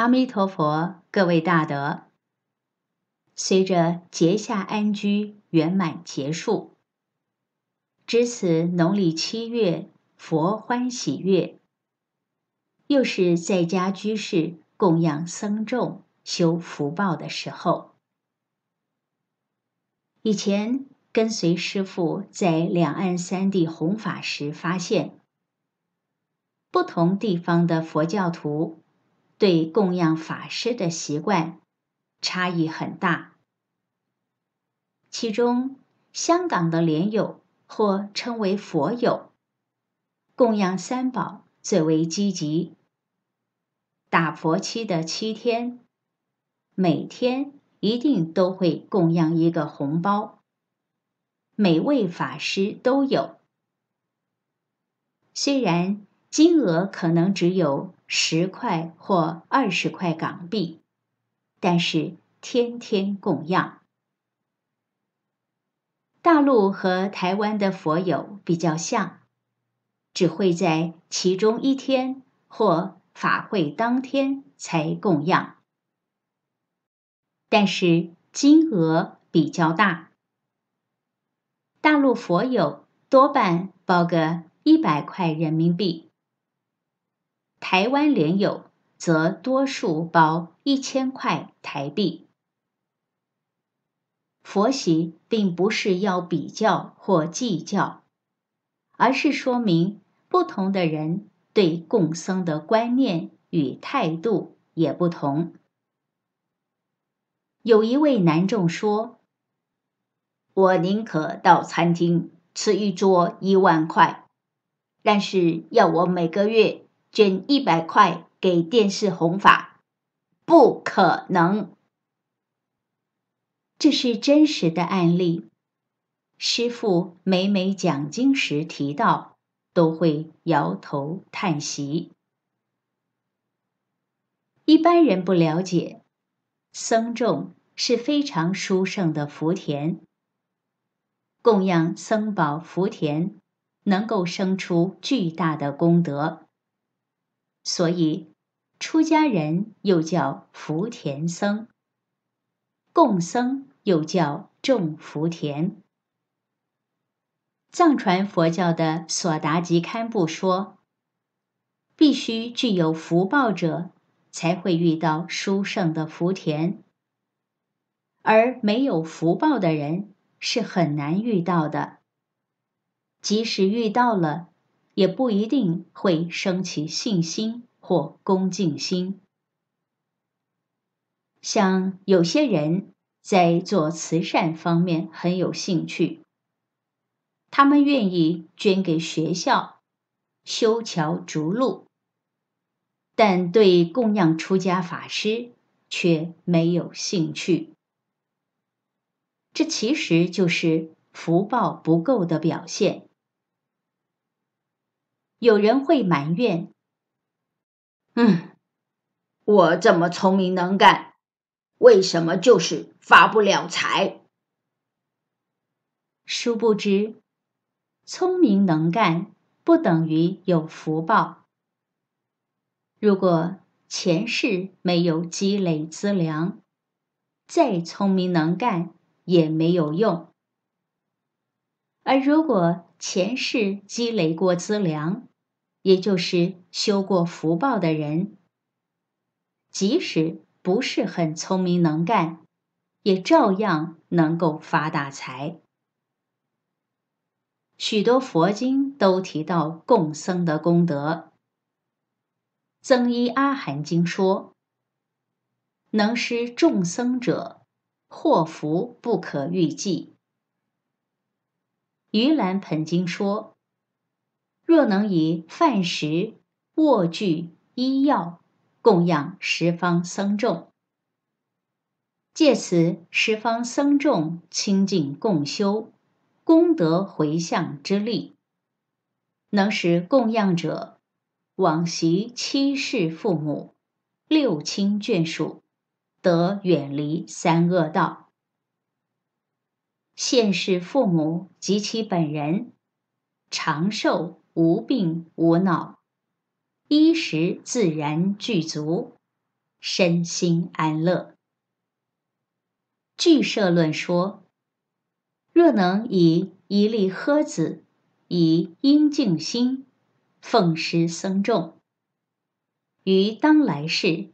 阿弥陀佛，各位大德，随着节下安居圆满结束，值此农历七月佛欢喜月，又是在家居士供养僧众修福报的时候。以前跟随师父在两岸三地弘法时，发现不同地方的佛教徒。对供养法师的习惯差异很大，其中香港的莲友或称为佛友，供养三宝最为积极。打佛七的七天，每天一定都会供养一个红包，每位法师都有。虽然。金额可能只有十块或二十块港币，但是天天供样。大陆和台湾的佛友比较像，只会在其中一天或法会当天才供样，但是金额比较大。大陆佛友多半包个一百块人民币。台湾联友则多数包一千块台币。佛习并不是要比较或计较，而是说明不同的人对共僧的观念与态度也不同。有一位男众说：“我宁可到餐厅吃一桌一万块，但是要我每个月。”捐一百块给电视弘法，不可能。这是真实的案例。师傅每每讲经时提到，都会摇头叹息。一般人不了解，僧众是非常殊胜的福田。供养僧宝福田，能够生出巨大的功德。所以，出家人又叫福田僧，共僧又叫众福田。藏传佛教的《所达吉堪布》说，必须具有福报者才会遇到殊胜的福田，而没有福报的人是很难遇到的，即使遇到了。也不一定会生起信心或恭敬心。像有些人在做慈善方面很有兴趣，他们愿意捐给学校、修桥筑路，但对供养出家法师却没有兴趣。这其实就是福报不够的表现。有人会埋怨：“嗯，我这么聪明能干，为什么就是发不了财？”殊不知，聪明能干不等于有福报。如果前世没有积累资粮，再聪明能干也没有用。而如果前世积累过资粮，也就是修过福报的人，即使不是很聪明能干，也照样能够发大财。许多佛经都提到共僧的功德，《增一阿含经》说：“能施众僧者，祸福不可预计。”《盂兰盆经》说。若能以饭食、卧具、医药供养十方僧众，借此十方僧众清净共修功德回向之力，能使供养者往昔七世父母、六亲眷属得远离三恶道；现世父母及其本人长寿。无病无恼，衣食自然具足，身心安乐。具社论说：若能以一粒诃子，以应静心，奉施僧众，于当来世，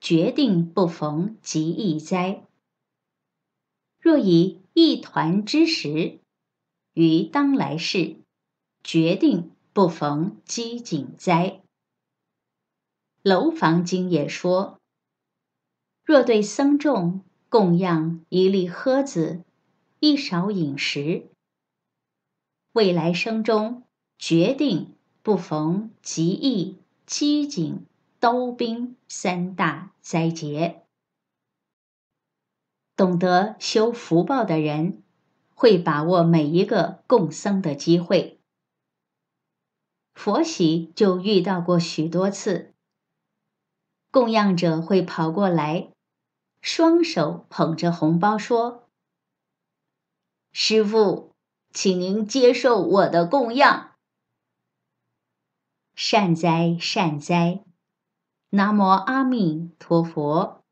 决定不逢极异灾。若以一团之食，于当来世，决定。不逢饥馑灾。《楼房经》也说：若对僧众供养一粒诃子、一勺饮食，未来生中决定不逢极易饥馑、刀兵三大灾劫。懂得修福报的人，会把握每一个供僧的机会。佛喜就遇到过许多次，供养者会跑过来，双手捧着红包说：“师傅，请您接受我的供养。”善哉善哉，南无阿弥陀佛。